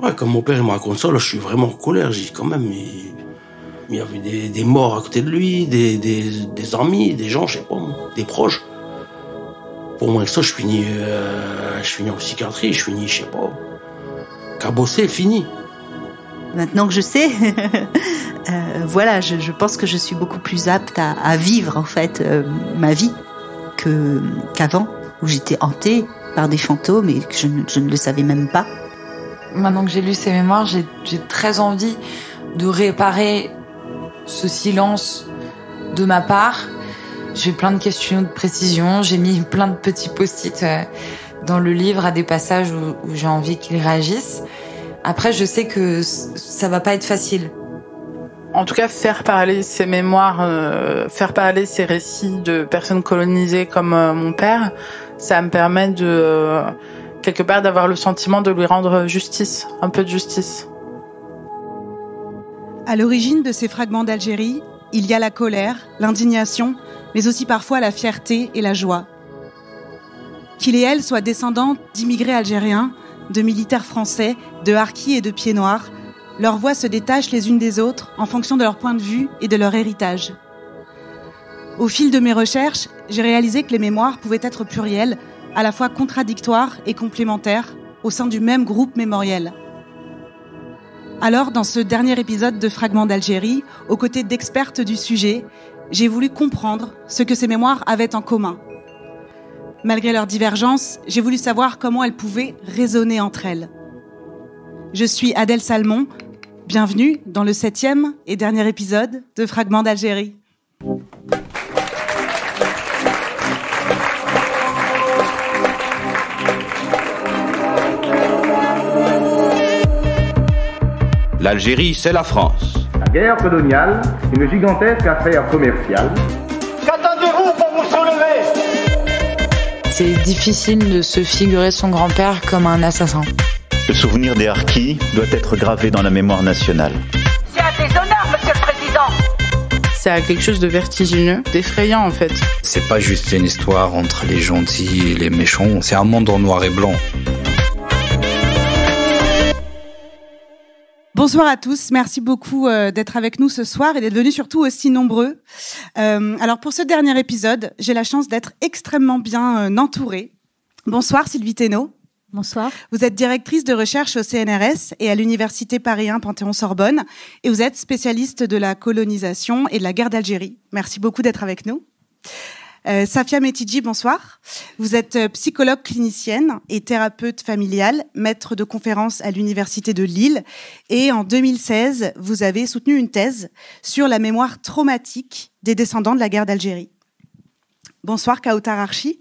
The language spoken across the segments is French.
Ouais, quand mon père il me raconte ça, je suis vraiment en colère. J'ai quand même, il, y avait des, morts à côté de lui, des, amis, des gens, je sais pas, des proches. Pour moi, ça, je finis, euh, je finis en psychiatrie, je finis, je sais pas, cabossé, fini. Maintenant que je sais, euh, voilà, je, pense que je suis beaucoup plus apte à, vivre en fait euh, ma vie qu'avant, où j'étais hantée par des fantômes et que je ne le savais même pas. Maintenant que j'ai lu ses mémoires, j'ai très envie de réparer ce silence de ma part. J'ai plein de questions de précision, j'ai mis plein de petits post-it euh, dans le livre à des passages où, j'ai envie qu'ils réagissent. Après, je sais que ça va pas être facile. En tout cas, faire parler ses mémoires, euh, faire parler ses récits de personnes colonisées comme euh, mon père, ça me permet de quelque part d'avoir le sentiment de lui rendre justice, un peu de justice. À l'origine de ces fragments d'Algérie, il y a la colère, l'indignation, mais aussi parfois la fierté et la joie. Qu'il et elle soient descendants d'immigrés algériens, de militaires français, de harkis et de pieds noirs, leurs voix se détachent les unes des autres en fonction de leur point de vue et de leur héritage. Au fil de mes recherches, j'ai réalisé que les mémoires pouvaient être plurielles, à la fois contradictoires et complémentaires au sein du même groupe mémoriel. Alors, dans ce dernier épisode de Fragments d'Algérie, aux côtés d'expertes du sujet, j'ai voulu comprendre ce que ces mémoires avaient en commun. Malgré leurs divergences, j'ai voulu savoir comment elles pouvaient résonner entre elles. Je suis Adèle Salmon, bienvenue dans le septième et dernier épisode de Fragments d'Algérie. L'Algérie, c'est la France. La guerre coloniale, une gigantesque affaire commerciale. Qu'attendez-vous pour vous soulever C'est difficile de se figurer son grand-père comme un assassin. Le souvenir des Harkis doit être gravé dans la mémoire nationale. C'est un déshonneur, monsieur le président C'est quelque chose de vertigineux, d'effrayant en fait. C'est pas juste une histoire entre les gentils et les méchants, c'est un monde en noir et blanc. Bonsoir à tous. Merci beaucoup euh, d'être avec nous ce soir et d'être venus surtout aussi nombreux. Euh, alors pour ce dernier épisode, j'ai la chance d'être extrêmement bien euh, entourée. Bonsoir Sylvie Thénault. Bonsoir. Vous êtes directrice de recherche au CNRS et à l'Université Paris 1 Panthéon-Sorbonne et vous êtes spécialiste de la colonisation et de la guerre d'Algérie. Merci beaucoup d'être avec nous. Euh, Safia Metidji, bonsoir. Vous êtes euh, psychologue clinicienne et thérapeute familiale, maître de conférences à l'Université de Lille. Et en 2016, vous avez soutenu une thèse sur la mémoire traumatique des descendants de la guerre d'Algérie. Bonsoir, Kaoutar Archi.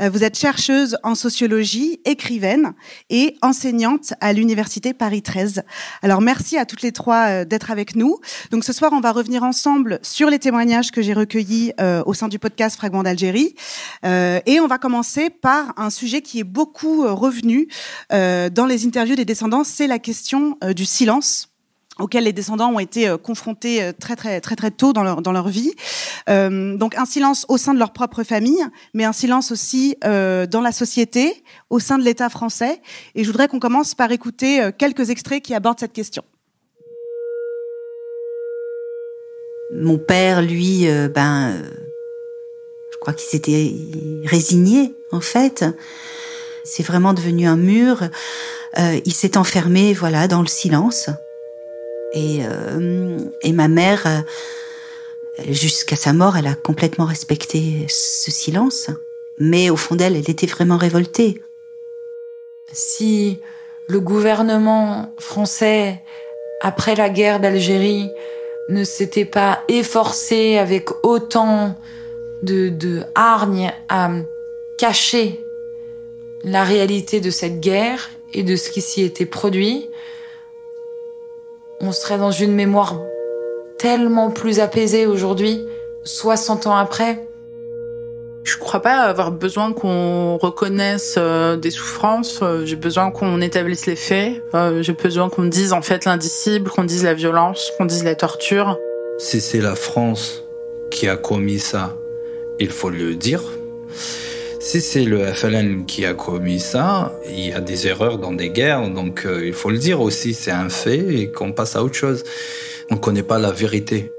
Euh, vous êtes chercheuse en sociologie, écrivaine et enseignante à l'université Paris 13. Alors merci à toutes les trois euh, d'être avec nous. Donc ce soir, on va revenir ensemble sur les témoignages que j'ai recueillis euh, au sein du podcast Fragments d'Algérie. et on va commencer par un sujet qui est beaucoup revenu dans les interviews des descendants, c'est la question du silence auxquels les descendants ont été euh, confrontés euh, très très très très tôt dans leur vie. Euh, donc un silence au sein de leur propre famille, mais un silence aussi dans la société, au sein de l'État français. Et je voudrais qu'on commence par écouter quelques extraits qui abordent cette question. Mon père, lui, ben, je crois qu'il s'était résigné en fait. C'est vraiment devenu un mur. il s'est enfermé, voilà, dans le silence. Euh, et, ma mère, euh, jusqu'à sa mort, elle a complètement respecté ce silence. Mais au fond d'elle, elle était vraiment révoltée. Si le gouvernement français, après la guerre d'Algérie, ne s'était pas efforcé avec autant de, de hargne à cacher la réalité de cette guerre et de ce qui s'y était produit, on serait dans une mémoire tellement plus apaisée aujourd'hui, 60 ans après. Je crois pas avoir besoin qu'on reconnaisse euh, des souffrances. Euh, j'ai besoin qu'on établisse les faits. Euh, j'ai besoin qu'on dise en fait l'indicible, qu'on dise la violence, qu'on dise la torture. Si c'est la France qui a commis ça, il faut le dire. Si c'est le FLN qui a commis ça, il y a des erreurs dans des guerres, donc euh, il faut le dire aussi, c'est un fait et qu'on passe à autre chose. On ne connaît pas la vérité.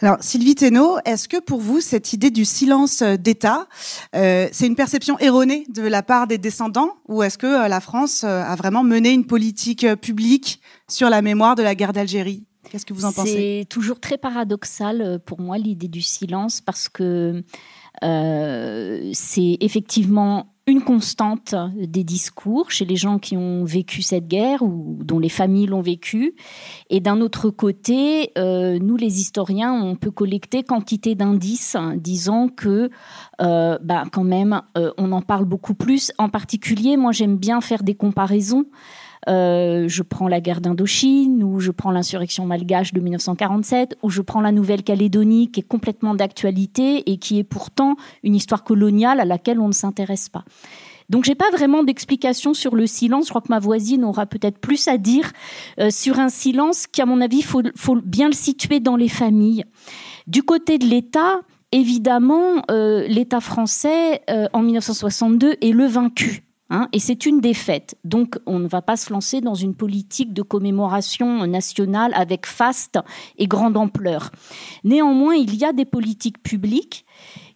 Alors, Sylvie Thénault, est-ce que pour vous, cette idée du silence euh, d'État, euh, c'est une perception erronée de la part des descendants ou est-ce que la France a vraiment mené une politique publique sur la mémoire de la guerre d'Algérie Qu'est-ce que vous en pensez C'est toujours très paradoxal pour moi l'idée du silence parce que euh, c'est effectivement une constante des discours chez les gens qui ont vécu cette guerre ou dont les familles l'ont vécu. Et d'un autre côté, euh, nous les historiens, on peut collecter quantité d'indices hein, disant que, euh, bah, quand même, on en parle beaucoup plus. En particulier, moi j'aime bien faire des comparaisons euh, je prends la guerre d'Indochine, ou je prends l'insurrection malgache de 1947, ou je prends la Nouvelle-Calédonie qui est complètement d'actualité et qui est pourtant une histoire coloniale à laquelle on ne s'intéresse pas. Donc j'ai pas vraiment d'explication sur le silence. Je crois que ma voisine aura peut-être plus à dire euh, sur un silence qui, à mon avis, faut, faut bien le situer dans les familles. Du côté de l'État, évidemment, euh, l'État français en 1962 est le vaincu. Hein, et c'est une défaite. Donc, on ne va pas se lancer dans une politique de commémoration nationale avec faste et grande ampleur. Néanmoins, il y a des politiques publiques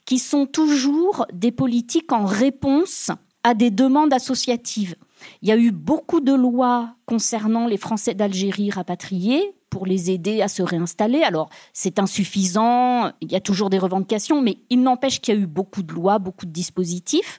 qui sont toujours des politiques en réponse à des demandes associatives. Il y a eu beaucoup de lois concernant les Français d'Algérie rapatriés pour les aider à se réinstaller. Alors, c'est insuffisant, il y a toujours des revendications, mais il n'empêche qu'il y a eu beaucoup de lois, beaucoup de dispositifs.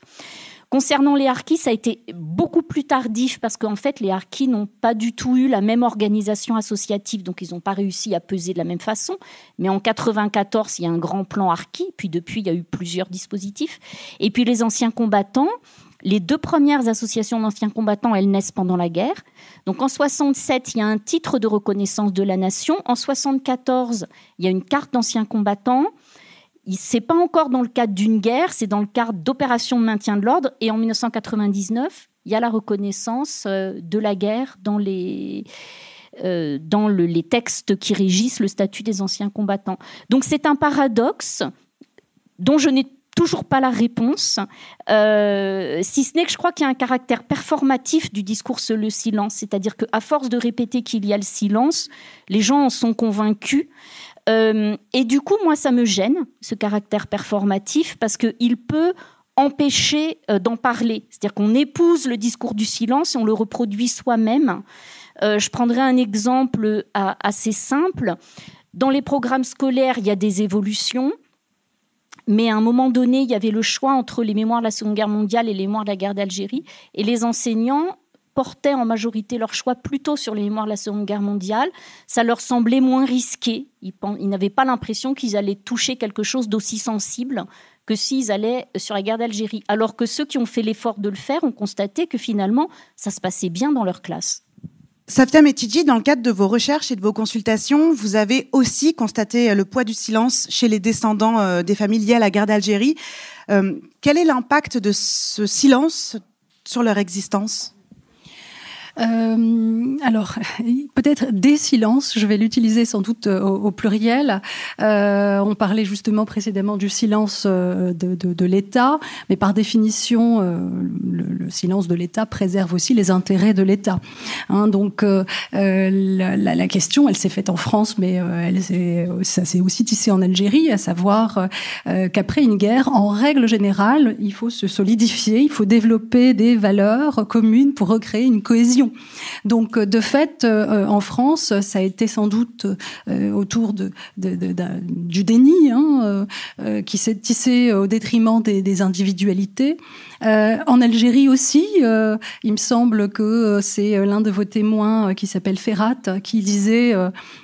Concernant les harkis, ça a été beaucoup plus tardif parce qu'en fait, les harkis n'ont pas du tout eu la même organisation associative, donc ils n'ont pas réussi à peser de la même façon. Mais en 94, il y a un grand plan harki, puis depuis, il y a eu plusieurs dispositifs. Et puis les anciens combattants, les deux premières associations d'anciens combattants, elles naissent pendant la guerre. Donc en 67, il y a un titre de reconnaissance de la nation. En 74, il y a une carte d'anciens combattants. C'est pas encore dans le cadre d'une guerre, c'est dans le cadre d'opérations de maintien de l'ordre. Et en 1999, il y a la reconnaissance euh, de la guerre dans les, euh, dans les textes qui régissent le statut des anciens combattants. Donc c'est un paradoxe dont je n'ai toujours pas la réponse, euh, si ce n'est que je crois qu'il y a un caractère performatif du discours le silence, c'est-à-dire qu'à force de répéter qu'il y a le silence, les gens en sont convaincus. Euh, et du coup, moi, ça me gêne, ce caractère performatif, parce qu'il peut empêcher euh, d'en parler. C'est-à-dire qu'on épouse le discours du silence et on le reproduit soi-même. Euh, je prendrai un exemple assez simple. Dans les programmes scolaires, il y a des évolutions. Mais à un moment donné, il y avait le choix entre les mémoires de la Seconde Guerre mondiale et les mémoires de la guerre d'Algérie. Et les enseignants portaient en majorité leur choix plutôt sur les mémoires de la Seconde Guerre mondiale. Ça leur semblait moins risqué. Ils, n'avaient pas l'impression qu'ils allaient toucher quelque chose d'aussi sensible que s'ils allaient sur la guerre d'Algérie. Alors que ceux qui ont fait l'effort de le faire ont constaté que finalement, ça se passait bien dans leur classe. Safia Metidji, dans le cadre de vos recherches et de vos consultations, vous avez aussi constaté euh, le poids du silence chez les descendants euh, des familles liées à la guerre d'Algérie. Euh, quel est l'impact de ce silence sur leur existence euh, alors, peut-être des silences, je vais l'utiliser sans doute euh, au, pluriel. Euh, on parlait justement précédemment du silence de, de, de l'État, mais par définition, le, silence de l'État préserve aussi les intérêts de l'État. Hein. donc, la, question, elle s'est faite en France, mais elle ça s'est aussi tissé en Algérie, à savoir qu'après une guerre, en règle générale, il faut se solidifier, il faut développer des valeurs communes pour recréer une cohésion. Donc, euh, de fait, euh, euh, en France, ça a été sans doute autour de, du déni hein, qui s'est tissé au détriment des, individualités. en Algérie aussi, il me semble que c'est l'un de vos témoins qui s'appelle Ferrat qui disait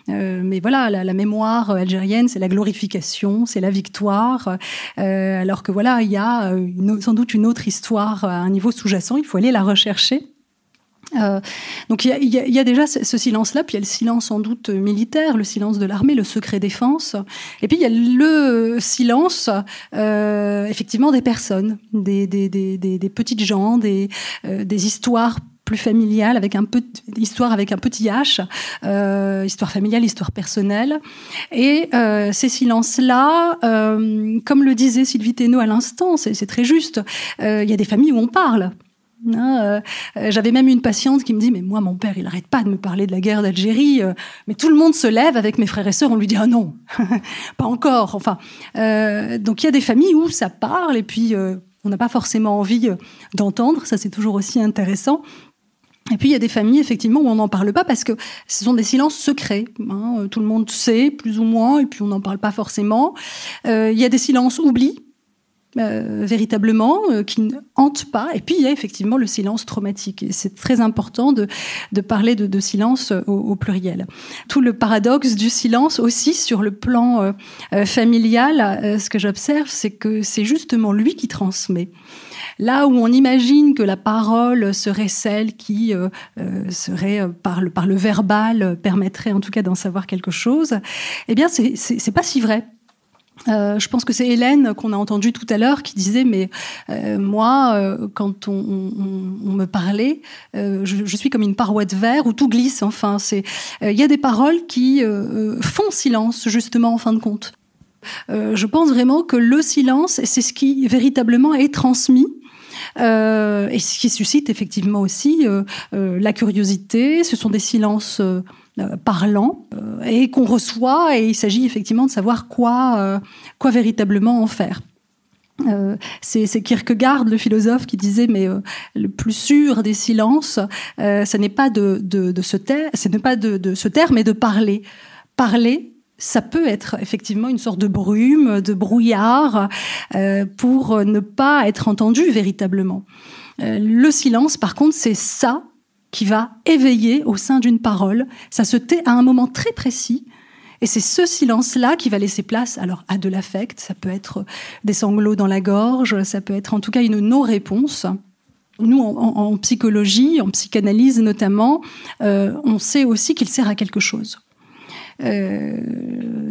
mais voilà la, mémoire algérienne c'est la glorification, c'est la victoire, alors que voilà il y a sans doute une autre histoire à un niveau sous-jacent, il faut aller la rechercher. Euh, donc il y, a déjà ce, silence-là, puis il y a le silence sans doute militaire, le silence de l'armée, le secret défense, et puis il y a le silence euh, effectivement des personnes, des, petites gens, euh, des, histoires plus familiales, avec un peu avec un petit h, histoire familiale, histoire personnelle. Et ces silences-là, comme le disait Sylvie Thénault à l'instant, c'est très juste. Il y a des familles où on parle, Hein, euh, euh, j'avais même une patiente qui me dit mais moi mon père il arrête pas de me parler de la guerre d'Algérie, euh, mais tout le monde se lève avec mes frères et sœurs, on lui dit ah non, pas encore. Enfin, donc il y a des familles où ça parle et puis on n'a pas forcément envie d'entendre, ça c'est toujours aussi intéressant. Et puis il y a des familles effectivement où on n'en parle pas parce que ce sont des silences secrets. Hein, tout le monde sait plus ou moins et puis on n'en parle pas forcément. il y a des silences oublis euh, véritablement, euh, qui ne hante pas. Et puis il y a effectivement le silence traumatique. Et c'est très important de, parler de, silence euh, au, pluriel. Tout le paradoxe du silence aussi sur le plan familial, ce que j'observe, c'est que c'est justement lui qui transmet. Là où on imagine que la parole serait celle qui serait par le, par le verbal permettrait en tout cas d'en savoir quelque chose, eh bien c'est pas si vrai euh, je pense que c'est Hélène qu'on a entendue tout à l'heure qui disait mais euh, moi euh, quand on, on, me parlait je, je, suis comme une paroi de verre où tout glisse enfin c'est il y a des paroles qui font silence justement en fin de compte je pense vraiment que le silence c'est ce qui véritablement est transmis et ce qui suscite effectivement aussi la curiosité ce sont des silences euh, parlant euh, et qu'on reçoit et il s'agit effectivement de savoir quoi, euh, quoi véritablement en faire. Euh, c'est Kierkegaard, le philosophe, qui disait mais le plus sûr des silences, ce n'est pas de, de, de, se taire, ce n'est pas de, de, se taire, mais de parler. Parler, ça peut être effectivement une sorte de brume, de brouillard, pour ne pas être entendu véritablement. le silence, par contre, c'est ça qui va éveiller au sein d'une parole. Ça se tait à un moment très précis. Et c'est ce silence-là qui va laisser place alors à de l'affect, ça peut être des sanglots dans la gorge, ça peut être en tout cas une non-réponse. Nous, en, psychologie, en psychanalyse notamment, euh, on sait aussi qu'il sert à quelque chose. Euh,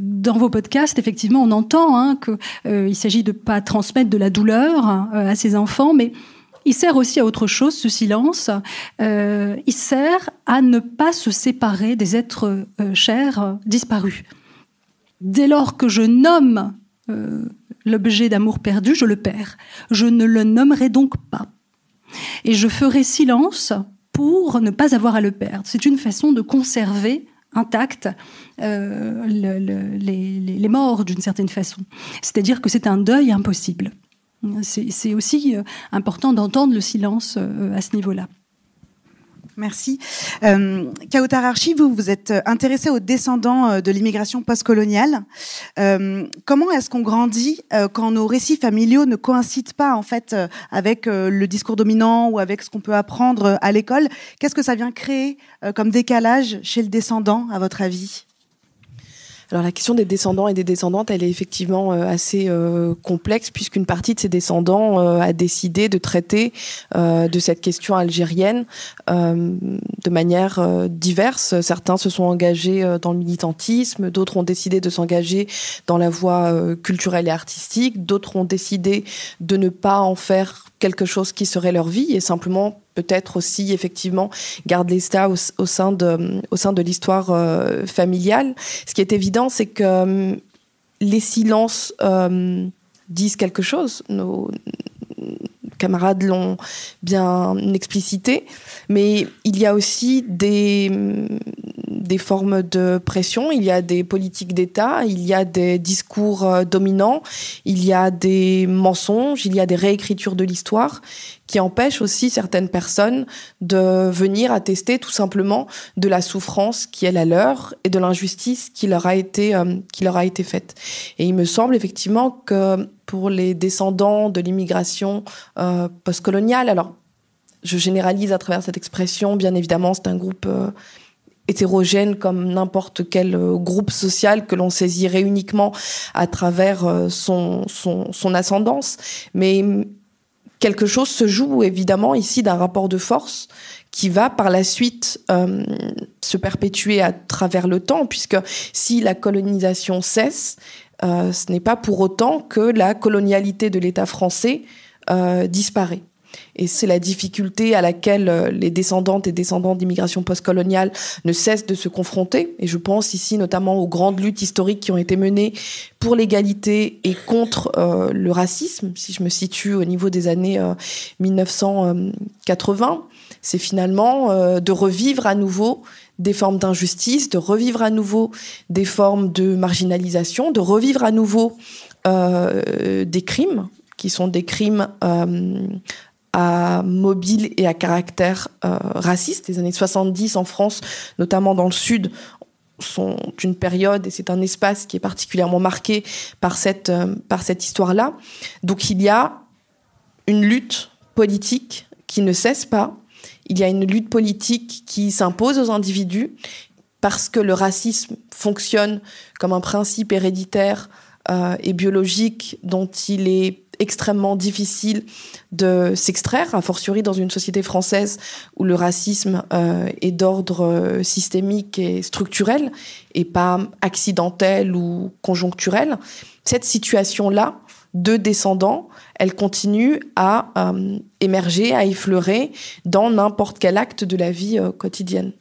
dans vos podcasts, effectivement, on entend hein, qu'il euh, s'agit de pas transmettre de la douleur hein, à ses enfants, mais il sert aussi à autre chose, ce silence. Euh, il sert à ne pas se séparer des êtres euh, chers disparus. Dès lors que je nomme euh, l'objet d'amour perdu, je le perds. Je ne le nommerai donc pas. Et je ferai silence pour ne pas avoir à le perdre. C'est une façon de conserver intact les, morts d'une certaine façon. C'est-à-dire que c'est un deuil impossible. C'est aussi euh, important d'entendre le silence euh, à ce niveau-là. Merci. Euh, vous vous êtes euh, intéressé aux descendants de l'immigration postcoloniale. comment est-ce qu'on grandit quand nos récits familiaux ne coïncident pas en fait avec le discours dominant ou avec ce qu'on peut apprendre à l'école Qu'est-ce que ça vient créer comme décalage chez le descendant, à votre avis alors la question des descendants et des descendantes, elle est effectivement euh, assez euh, complexe puisqu'une partie de ces descendants euh, a décidé de traiter de cette question algérienne de manière diverse. Certains se sont engagés dans le militantisme, d'autres ont décidé de s'engager dans la voie culturelle et artistique, d'autres ont décidé de ne pas en faire quelque chose qui serait leur vie et simplement peut-être aussi effectivement garder ça au, au sein de, au sein de l'histoire euh, familiale. Ce qui est évident, c'est que hum, les silences hum, disent quelque chose. Nos camarades l'ont bien explicité, mais il y a aussi des hum, des formes de pression, il y a des politiques d'État, il y a des discours euh, dominants, il y a des mensonges, il y a des réécritures de l'histoire qui empêchent aussi certaines personnes de venir attester tout simplement de la souffrance qui est la leur et de l'injustice qui leur a été euh, leur a été faite. Et il me semble effectivement que pour les descendants de l'immigration euh, postcoloniale, alors je généralise à travers cette expression, bien évidemment, c'est un groupe hétérogène comme n'importe quel euh, groupe social que l'on saisirait uniquement à travers euh, son, son, ascendance. Mais quelque chose se joue évidemment ici d'un rapport de force qui va par la suite euh, se perpétuer à travers le temps, puisque si la colonisation cesse, ce n'est pas pour autant que la colonialité de l'État français disparaît. Et c'est la difficulté à laquelle euh, les descendantes et descendants d'immigration postcoloniale ne cessent de se confronter. Et je pense ici notamment aux grandes luttes historiques qui ont été menées pour l'égalité et contre euh, le racisme. Si je me situe au niveau des années 1980, euh, c'est finalement de revivre à nouveau des formes d'injustice, de revivre à nouveau des formes de marginalisation, de revivre à nouveau des crimes qui sont des crimes à mobile et à caractère euh, raciste. Les années 70 en France, notamment dans le sud, sont une période et c'est un espace qui est particulièrement marqué par cette, euh, par cette histoire-là. Donc il y a une lutte politique qui ne cesse pas. Il y a une lutte politique qui s'impose aux individus parce que le racisme fonctionne comme un principe héréditaire euh, et biologique dont il est extrêmement difficile de s'extraire, a fortiori dans une société française où le racisme euh, est d'ordre euh, systémique et structurel et pas accidentel ou conjoncturel. Cette situation-là de descendant, elle continue à euh, émerger, à effleurer dans n'importe quel acte de la vie quotidienne.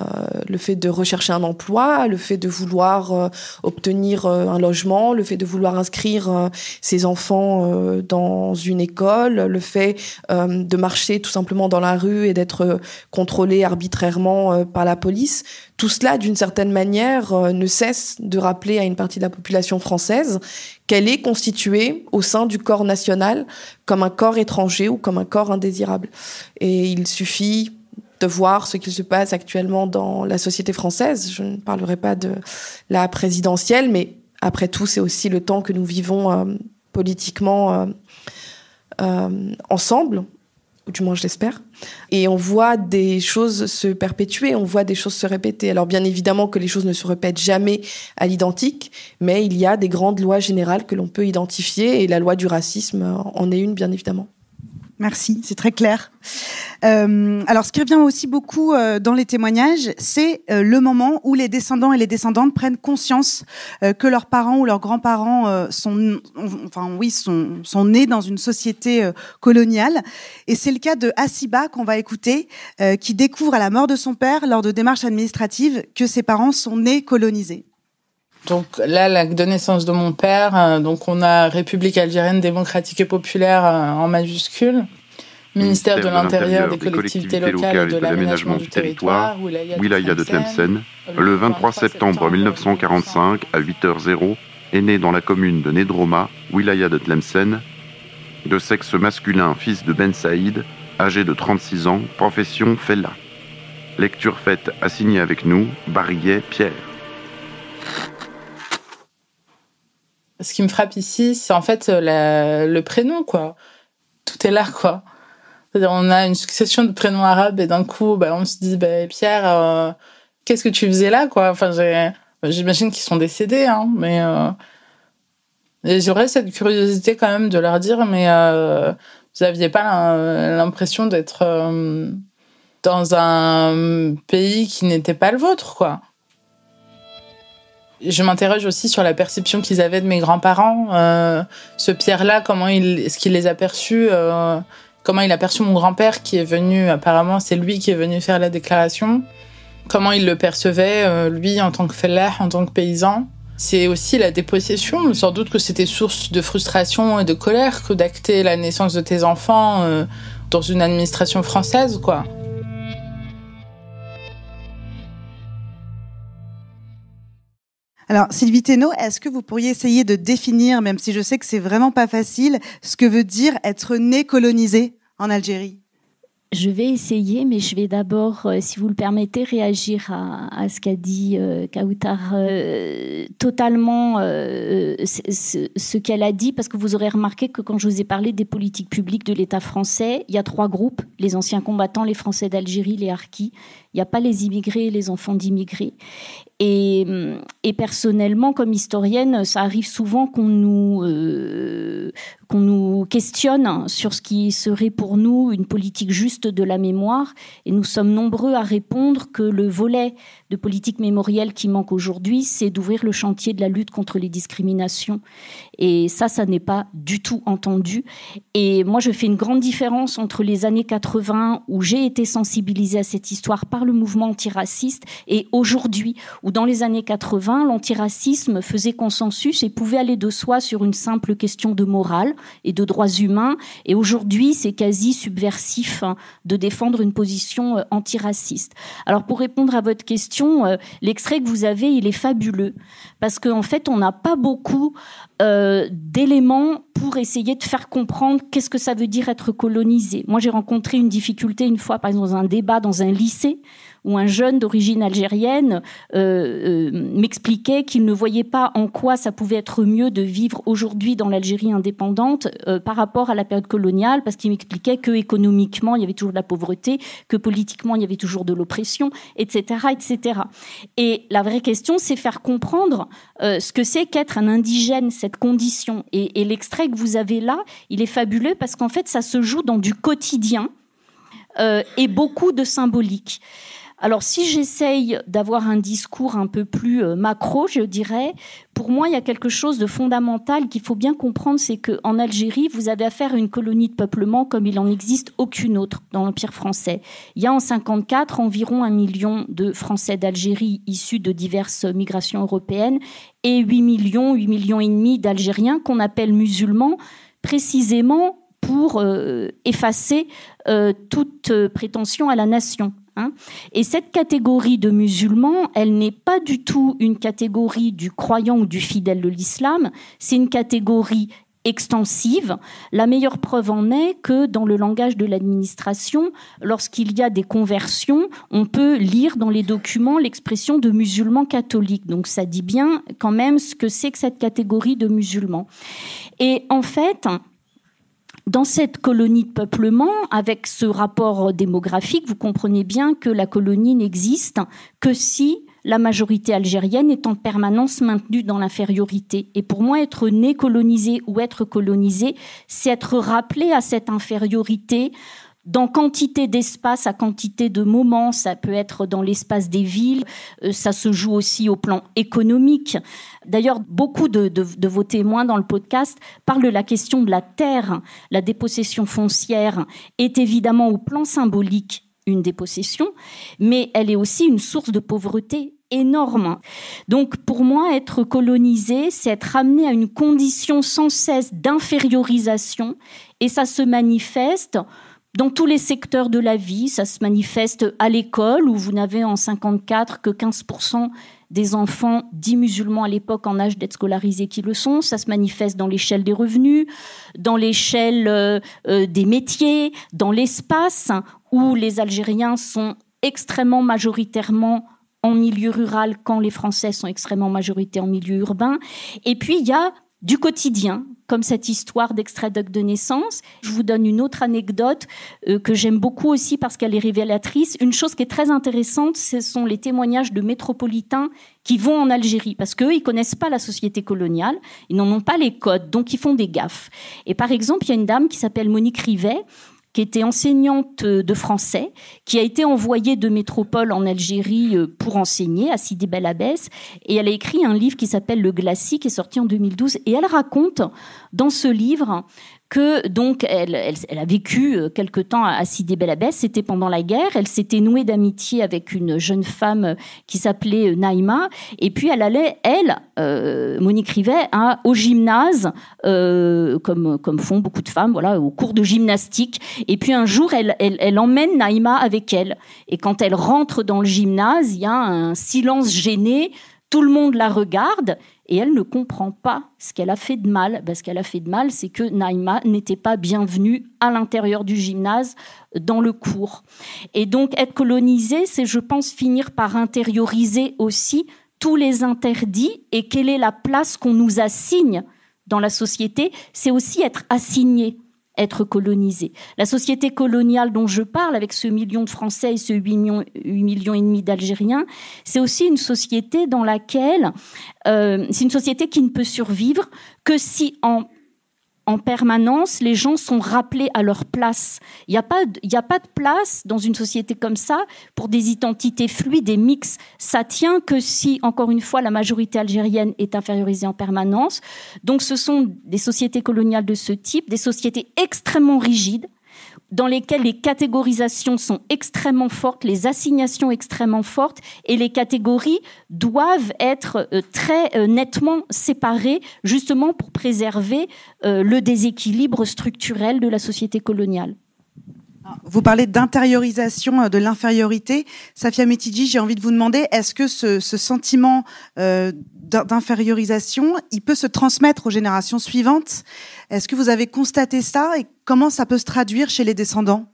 Euh, le fait de rechercher un emploi, le fait de vouloir euh, obtenir euh, un logement, le fait de vouloir inscrire ses enfants dans une école, le fait de marcher tout simplement dans la rue et d'être contrôlé arbitrairement par la police, tout cela, d'une certaine manière, ne cesse de rappeler à une partie de la population française qu'elle est constituée au sein du corps national comme un corps étranger ou comme un corps indésirable. Et il suffit de voir ce qui se passe actuellement dans la société française. Je ne parlerai pas de la présidentielle, mais après tout, c'est aussi le temps que nous vivons euh, politiquement euh, euh, ensemble, ou du moins je l'espère. Et on voit des choses se perpétuer, on voit des choses se répéter. Alors bien évidemment que les choses ne se répètent jamais à l'identique, mais il y a des grandes lois générales que l'on peut identifier, et la loi du racisme en est une, bien évidemment. Merci, c'est très clair. Euh, alors, ce qui revient aussi beaucoup euh, dans les témoignages, c'est euh, le moment où les descendants et les descendantes prennent conscience que leurs parents ou leurs grands-parents sont, enfin oui, sont, nés dans une société coloniale. Et c'est le cas de Asiba qu'on va écouter, qui découvre à la mort de son père, lors de démarches administratives, que ses parents sont nés colonisés. Donc là, la de naissance de mon père, donc on a République algérienne démocratique et populaire en majuscule ministère de l'Intérieur, des collectivités locales et de l'aménagement du territoire, Wilaya de Tlemcen, le 23 septembre 1945 à 8 h 00 est né dans la commune de Nedroma, Wilaya de Tlemcen, de sexe masculin, fils de Ben Saïd, âgé de 36 ans, profession Fella. Lecture faite assignée avec nous, Barillet Pierre. Ce qui me frappe ici, c'est en fait euh, le prénom, quoi. Tout est là, quoi on a une succession de prénoms arabes et d'un coup, bah, on se dit, bah, Pierre, euh, qu'est-ce que tu faisais là, quoi Enfin, bah, j'imagine qu'ils sont décédés, hein, mais euh, j'aurais cette curiosité quand même de leur dire, mais euh, vous n'aviez pas l'impression d'être dans un pays qui n'était pas le vôtre, quoi. Je m'interroge aussi sur la perception qu'ils avaient de mes grands-parents. ce Pierre-là, comment il, est-ce qu'il les a perçus comment il a perçu mon grand-père qui est venu, apparemment c'est lui qui est venu faire la déclaration, comment il le percevait, euh, lui en tant que fellah, en tant que paysan. C'est aussi la dépossession, sans doute que c'était source de frustration et de colère que d'acter la naissance de tes enfants euh, dans une administration française, quoi. Alors, Sylvie Thénault, est-ce que vous pourriez essayer de définir, même si je sais que c'est vraiment pas facile, ce que veut dire être né colonisé en Algérie je vais essayer, mais je vais d'abord, euh, si vous le permettez, réagir à, ce qu'a dit euh, euh totalement euh, ce qu'elle a dit, parce que vous aurez remarqué que quand je vous ai parlé des politiques publiques de l'État français, il y a trois groupes, les anciens combattants, les Français d'Algérie, les Harkis. Il n'y a pas les immigrés et les enfants d'immigrés. Et, personnellement, comme historienne, ça arrive souvent qu'on nous, qu'on nous questionne sur ce qui serait pour nous une politique juste de la mémoire. Et nous sommes nombreux à répondre que le volet de politique mémorielle qui manque aujourd'hui, c'est d'ouvrir le chantier de la lutte contre les discriminations. Et ça, ça n'est pas du tout entendu. Et moi, je fais une grande différence entre les années 80, où j'ai été sensibilisée à cette histoire par le mouvement antiraciste, et aujourd'hui, où dans les années 80, l'antiracisme faisait consensus et pouvait aller de soi sur une simple question de morale et de droits humains. Et aujourd'hui, c'est quasi subversif hein, de défendre une position euh, antiraciste. Alors pour répondre à votre question, euh, l'extrait que vous avez, il est fabuleux parce qu'en fait, on n'a pas beaucoup euh, d'éléments pour essayer de faire comprendre qu'est-ce que ça veut dire être colonisé. Moi, j'ai rencontré une difficulté une fois, par exemple, dans un débat dans un lycée où un jeune d'origine algérienne euh, euh, m'expliquait qu'il ne voyait pas en quoi ça pouvait être mieux de vivre aujourd'hui dans l'Algérie indépendante euh, par rapport à la période coloniale, parce qu'il m'expliquait que économiquement il y avait toujours de la pauvreté, que politiquement il y avait toujours de l'oppression, etc., etc. Et la vraie question, c'est faire comprendre ce que c'est qu'être un indigène, cette condition. Et, l'extrait que vous avez là, il est fabuleux parce qu'en fait, ça se joue dans du quotidien. et beaucoup de symbolique. Alors si j'essaye d'avoir un discours un peu plus euh, macro, je dirais, pour moi, il y a quelque chose de fondamental qu'il faut bien comprendre, c'est qu'en Algérie, vous avez affaire à une colonie de peuplement comme il n'en existe aucune autre dans l'Empire français. Il y a en 54 environ un million de Français d'Algérie issus de diverses migrations européennes et 8 millions, 8 millions et demi d'Algériens qu'on appelle musulmans, précisément pour euh, effacer euh, toute prétention à la nation. Hein. et cette catégorie de musulmans, elle n'est pas du tout une catégorie du croyant ou du fidèle de l'islam, c'est une catégorie extensive. La meilleure preuve en est que dans le langage de l'administration, lorsqu'il y a des conversions, on peut lire dans les documents l'expression de musulmans catholiques. Donc ça dit bien quand même ce que c'est que cette catégorie de musulmans. Et en fait, dans cette colonie de peuplement, avec ce rapport démographique, vous comprenez bien que la colonie n'existe que si la majorité algérienne est en permanence maintenue dans l'infériorité. Et pour moi, être né colonisé ou être colonisé, c'est être rappelé à cette infériorité dans quantité d'espace à quantité de moments. Ça peut être dans l'espace des villes, euh, ça se joue aussi au plan économique. D'ailleurs, beaucoup de, vos témoins dans le podcast parlent de la question de la terre. La dépossession foncière est évidemment au plan symbolique une dépossession, mais elle est aussi une source de pauvreté énorme. Donc pour moi, être colonisé, c'est être amené à une condition sans cesse d'infériorisation, et ça se manifeste dans tous les secteurs de la vie. Ça se manifeste à l'école, où vous n'avez en 54 que 15% des enfants dits musulmans à l'époque en âge d'être scolarisés qui le sont. Ça se manifeste dans l'échelle des revenus, dans l'échelle euh, euh, des métiers, dans l'espace, où les Algériens sont extrêmement majoritairement en milieu rural quand les Français sont extrêmement majoritaires en milieu urbain. Et puis, il y a du quotidien comme cette histoire d'extrait de naissance. Je vous donne une autre anecdote euh, que j'aime beaucoup aussi parce qu'elle est révélatrice. Une chose qui est très intéressante, ce sont les témoignages de métropolitains qui vont en Algérie parce qu'eux, ils connaissent pas la société coloniale, ils n'en ont pas les codes, donc ils font des gaffes. Et par exemple, il y a une dame qui s'appelle Monique Rivet qui était enseignante euh, de français, qui a été envoyée de métropole en Algérie euh, pour enseigner à Sidi Bel Abbès. Et elle a écrit un livre qui s'appelle Le Glacis, qui est sorti en 2012. Et elle raconte dans ce livre que donc elle, a vécu euh, quelque temps à Sidi bellabès c'était pendant la guerre, elle s'était nouée d'amitié avec une jeune femme euh, qui s'appelait euh, Naïma, et puis elle allait, elle, Monique Rivet, au gymnase, comme, font beaucoup de femmes, voilà, au cours de gymnastique, et puis un jour, elle, elle emmène Naïma avec elle, et quand elle rentre dans le gymnase, il y a un silence gêné, tout le monde la regarde, et elle ne comprend pas ce qu'elle a fait de mal. parce ce qu'elle a fait de mal, c'est que Naïma n'était pas bienvenue à l'intérieur du gymnase dans le cours. Et donc être colonisée, c'est je pense finir par intérioriser aussi tous les interdits et quelle est la place qu'on nous assigne dans la société, c'est aussi être assigné être colonisés. La société coloniale dont je parle, avec ce million de Français et ce 8 millions, et demi d'Algériens, c'est aussi une société dans laquelle, euh, c'est une société qui ne peut survivre que si en en permanence, les gens sont rappelés à leur place. Il n'y a, pas de, place dans une société comme ça pour des identités fluides et mixtes. Ça tient que si, encore une fois, la majorité algérienne est infériorisée en permanence. Donc ce sont des sociétés coloniales de ce type, des sociétés extrêmement rigides, dans lesquelles les catégorisations sont extrêmement fortes, les assignations extrêmement fortes, et les catégories doivent être euh, très euh, nettement séparées, justement pour préserver euh, le déséquilibre structurel de la société coloniale. Vous parlez d'intériorisation euh, de l'infériorité. Safia Metidji, j'ai envie de vous demander, est-ce que ce, sentiment euh, d'infériorisation, il peut se transmettre aux générations suivantes Est-ce que vous avez constaté ça et comment ça peut se traduire chez les descendants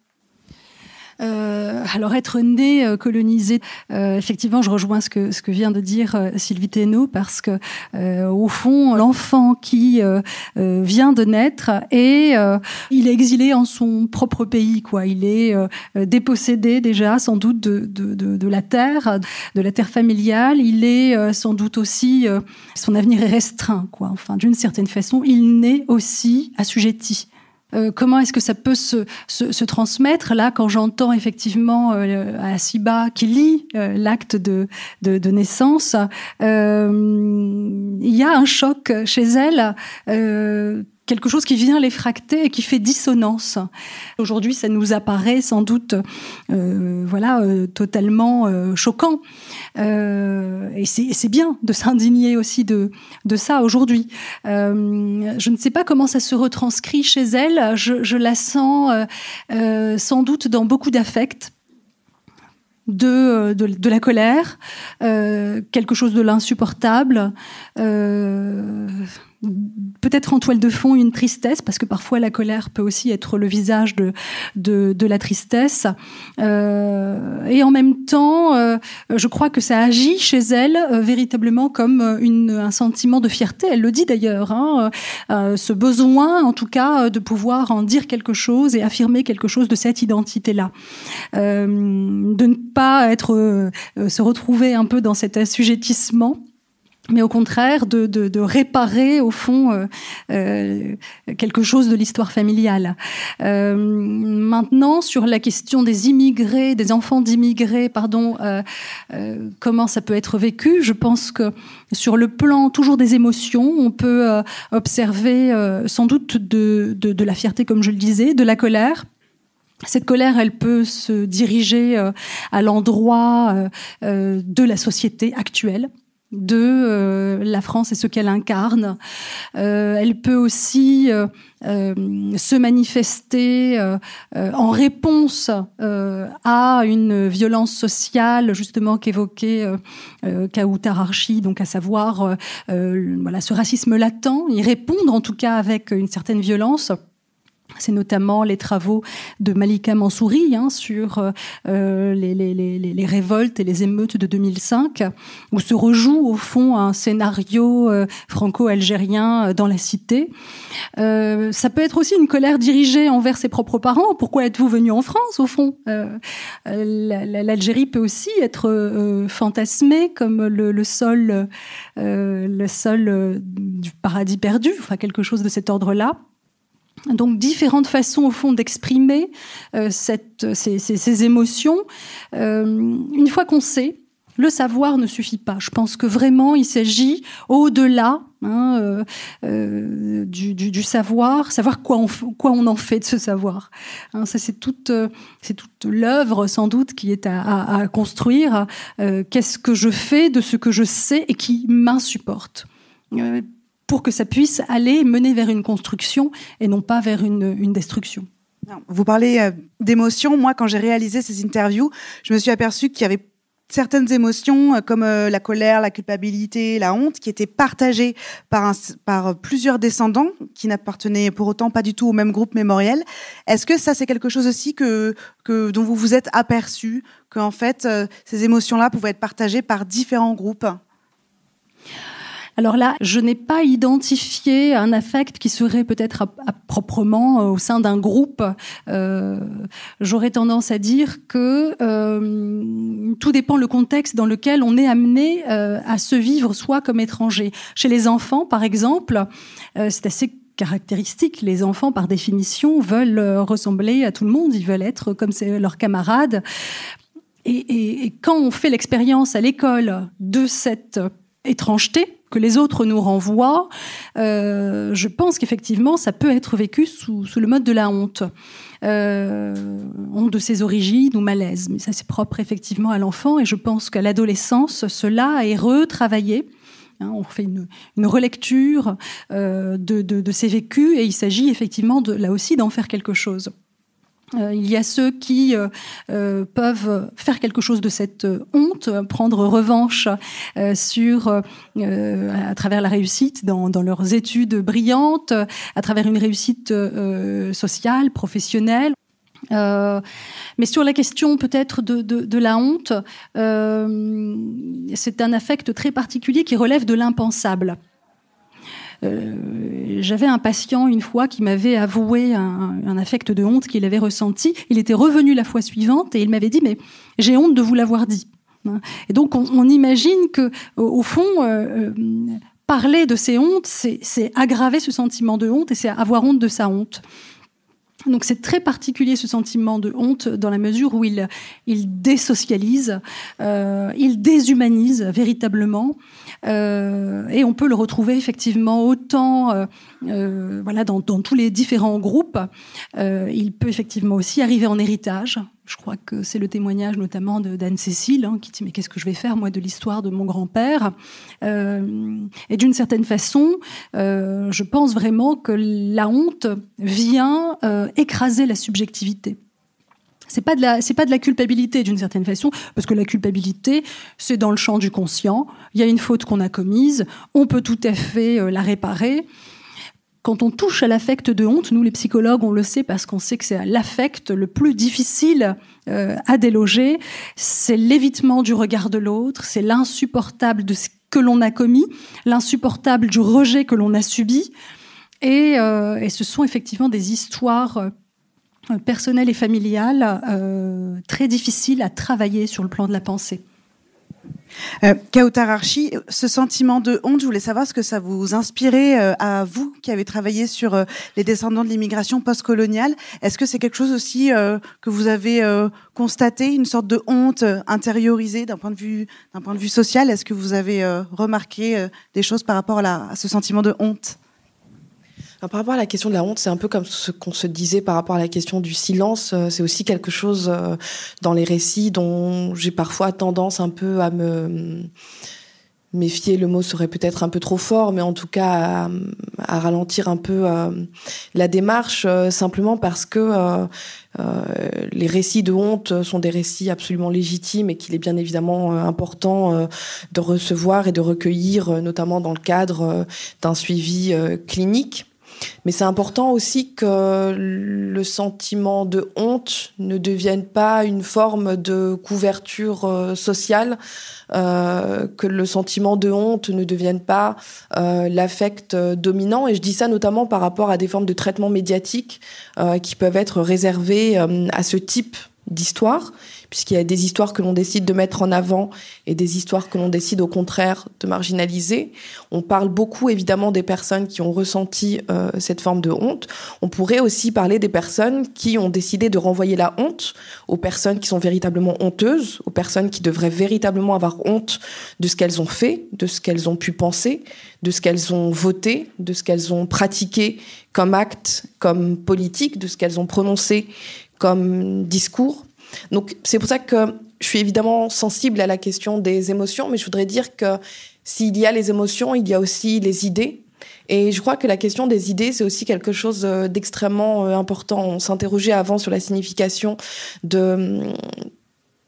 euh, alors être né, euh, colonisé, euh, effectivement, je rejoins ce que, ce que vient de dire Sylvie Thénault parce que au fond, l'enfant qui vient de naître et il est exilé en son propre pays, quoi. Il est dépossédé déjà sans doute de, de, de, de, la terre, de la terre familiale. Il est sans doute aussi son avenir est restreint, quoi. Enfin, d'une certaine façon, il naît aussi assujetti euh, comment est-ce que ça peut se, se, transmettre Là, quand j'entends effectivement euh, qui lit euh, l'acte de, de, de, naissance, euh, il y a un choc chez elle quelque chose qui vient les fracter et qui fait dissonance. Aujourd'hui, ça nous apparaît sans doute, euh, voilà, euh, totalement euh, choquant. et c'est bien de s'indigner aussi de, ça aujourd'hui. je ne sais pas comment ça se retranscrit chez elle. Je, la sens sans doute dans beaucoup d'affects. De, de, de, la colère, quelque chose de l'insupportable peut-être en toile de fond une tristesse, parce que parfois la colère peut aussi être le visage de, de, la tristesse. Euh, et en même temps, euh, je crois que ça agit chez elle euh, véritablement comme une, un sentiment de fierté. Elle le dit d'ailleurs, hein, ce besoin en tout cas de pouvoir en dire quelque chose et affirmer quelque chose de cette identité-là. de ne pas être, se retrouver un peu dans cet assujettissement mais au contraire de, réparer au fond euh, euh, quelque chose de l'histoire familiale. Euh, maintenant, sur la question des immigrés, des enfants d'immigrés, pardon, comment ça peut être vécu Je pense que sur le plan toujours des émotions, on peut observer sans doute de, de la fierté, comme je le disais, de la colère. Cette colère, elle peut se diriger à l'endroit de la société actuelle de euh, la France et ce qu'elle incarne. Euh, elle peut aussi euh, se manifester en réponse à une violence sociale, justement qu'évoquait euh, donc à savoir voilà, ce racisme latent, y répondre en tout cas avec une certaine violence. C'est notamment les travaux de Malika Mansouri hein, sur euh, euh, les, révoltes et les émeutes de 2005, où se rejoue au fond un scénario euh, franco-algérien dans la cité. ça peut être aussi une colère dirigée envers ses propres parents. Pourquoi êtes-vous venu en France, au fond L'Algérie peut aussi être fantasmée comme le, le sol, le sol du paradis perdu, enfin quelque chose de cet ordre-là donc différentes façons au fond d'exprimer euh, euh, ces, émotions. Euh, une fois qu'on sait, le savoir ne suffit pas. Je pense que vraiment il s'agit au-delà hein, du, savoir, savoir quoi on, en fait de ce savoir. Hein, ça c'est toute, c'est toute l'œuvre sans doute qui est à construire. Qu'est-ce que je fais de ce que je sais et qui m'insupporte pour que ça puisse aller mener vers une construction et non pas vers une, destruction. Vous parlez euh, d'émotions. Moi, quand j'ai réalisé ces interviews, je me suis aperçue qu'il y avait certaines émotions euh, comme euh, la colère, la culpabilité, la honte, qui étaient partagées par, plusieurs descendants qui n'appartenaient pour autant pas du tout au même groupe mémoriel. Est-ce que ça, c'est quelque chose aussi que, dont vous vous êtes aperçu, qu'en fait, ces émotions-là pouvaient être partagées par différents groupes alors là, je n'ai pas identifié un affect qui serait peut-être proprement euh, au sein d'un groupe. Euh, j'aurais tendance à dire que euh, tout dépend le contexte dans lequel on est amené à se vivre soit comme étranger. Chez les enfants, par exemple, c'est assez caractéristique. Les enfants, par définition, veulent ressembler à tout le monde, ils veulent être comme leurs camarades. et quand on fait l'expérience à l'école de cette étrangeté, que les autres nous renvoient, euh, je pense qu'effectivement, ça peut être vécu sous, le mode de la honte. Euh, honte de ses origines ou malaise. Mais ça, c'est propre effectivement à l'enfant. Et je pense qu'à l'adolescence, cela est retravaillé hein, on fait une, relecture euh, de, ses vécus et il s'agit effectivement là aussi d'en faire quelque chose. Euh, il y a ceux qui euh, euh, peuvent faire quelque chose de cette honte, prendre revanche sur, à travers la réussite dans, leurs études brillantes, à travers une réussite sociale, professionnelle. mais sur la question peut-être de, la honte, c'est un affect très particulier qui relève de l'impensable. Euh, j'avais un patient une fois qui m'avait avoué un, affect de honte qu'il avait ressenti. Il était revenu la fois suivante et il m'avait dit mais j'ai honte de vous l'avoir dit. Et donc on, imagine que au, fond euh, euh, parler de ses hontes, c'est aggraver ce sentiment de honte et c'est avoir honte de sa honte. Donc c'est très particulier ce sentiment de honte dans la mesure où il, désocialise, euh, il déshumanise véritablement, euh, et on peut le retrouver effectivement autant euh, voilà dans, dans, tous les différents groupes. il peut effectivement aussi arriver en héritage je crois que c'est le témoignage notamment d'Anne-Cécile, hein, qui dit Mais qu'est-ce que je vais faire, moi, de l'histoire de mon grand-père euh, Et d'une certaine façon, euh, je pense vraiment que la honte vient euh, écraser la subjectivité. C'est pas c'est pas de la culpabilité d'une certaine façon, parce que la culpabilité, c'est dans le champ du conscient. Il y a une faute qu'on a commise, on peut tout à fait la réparer. Quand on touche à l'affect de honte, nous les psychologues, on le sait parce qu'on sait que c'est l'affect le plus difficile euh, à déloger, c'est l'évitement du regard de l'autre, c'est l'insupportable de ce que l'on a commis, l'insupportable du rejet que l'on a subi. Et, euh, ce sont effectivement des histoires euh, personnelles et familiales très difficiles à travailler sur le plan de la pensée. Chaotararchie, euh, ce sentiment de honte, je voulais savoir ce que ça vous inspirait euh, à vous qui avez travaillé sur euh, les descendants de l'immigration postcoloniale. Est-ce que c'est quelque chose aussi que vous avez constaté, une sorte de honte intériorisée d'un point de vue d'un point de vue social Est-ce que vous avez remarqué des choses par rapport à ce sentiment de honte par rapport à la question de la honte, c'est un peu comme ce qu'on se disait par rapport à la question du silence. Euh, c'est aussi quelque chose euh, dans les récits dont j'ai parfois tendance un peu à me mm, méfier, le mot serait peut-être un peu trop fort, mais en tout cas à, ralentir un peu euh, la démarche, simplement parce que les récits de honte sont des récits absolument légitimes et qu'il est bien évidemment important de recevoir et de recueillir, notamment dans le cadre d'un suivi clinique. Mais c'est important aussi que le sentiment de honte ne devienne pas une forme de couverture euh, sociale, euh, que le sentiment de honte ne devienne pas euh, l'affect dominant. Et je dis ça notamment par rapport à des formes de traitement médiatique qui peuvent être réservées à ce type d'histoire, puisqu'il y a des histoires que l'on décide de mettre en avant et des histoires que l'on décide au contraire de marginaliser. On parle beaucoup évidemment des personnes qui ont ressenti euh, cette forme de honte. On pourrait aussi parler des personnes qui ont décidé de renvoyer la honte aux personnes qui sont véritablement honteuses, aux personnes qui devraient véritablement avoir honte de ce qu'elles ont fait, de ce qu'elles ont pu penser, de ce qu'elles ont voté, de ce qu'elles ont pratiqué comme acte, comme politique, de ce qu'elles ont prononcé comme discours. Donc c'est pour ça que je suis évidemment sensible à la question des émotions, mais je voudrais dire que s'il y a les émotions, il y a aussi les idées. Et je crois que la question des idées, c'est aussi quelque chose euh, d'extrêmement euh, important. On s'interrogeait avant sur la signification de,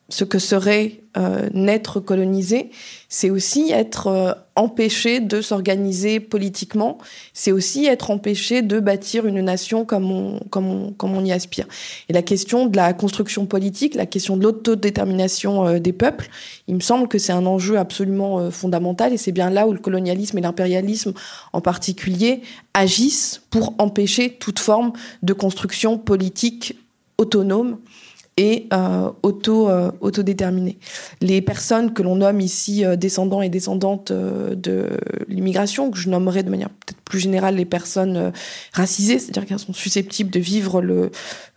ce que serait euh, naître colonisé, c'est aussi être euh, empêché de s'organiser politiquement, c'est aussi être empêché de bâtir une nation comme on, y aspire. Et la question de la construction politique, la question de l'autodétermination euh, des peuples, il me semble que c'est un enjeu absolument fondamental et c'est bien là où le colonialisme et l'impérialisme en particulier agissent pour empêcher toute forme de construction politique autonome et euh, auto, euh, Les personnes que l'on nomme ici euh, descendants et descendantes euh, de l'immigration, que je nommerai de manière peut-être plus générale les personnes euh, racisées, c'est-à-dire qu'elles sont susceptibles de vivre le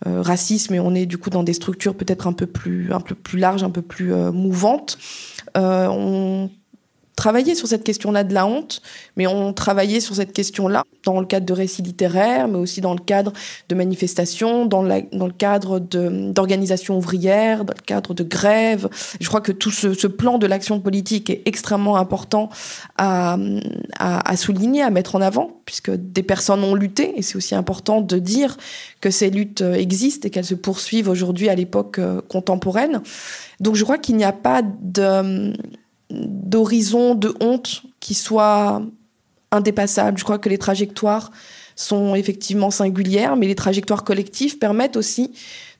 racisme et on est du coup dans des structures peut-être un peu plus un peu plus larges, un peu plus mouvantes. on travaillé sur cette question-là de la honte, mais on travaillait sur cette question-là dans le cadre de récits littéraires, mais aussi dans le cadre de manifestations, dans, dans le cadre d'organisations ouvrières, dans le cadre de grèves. Je crois que tout ce, plan de l'action politique est extrêmement important à, souligner, à mettre en avant, puisque des personnes ont lutté, et c'est aussi important de dire que ces luttes existent et qu'elles se poursuivent aujourd'hui à l'époque euh, contemporaine. Donc je crois qu'il n'y a pas de d'horizons de honte qui soit indépassable Je crois que les trajectoires sont effectivement singulières, mais les trajectoires collectives permettent aussi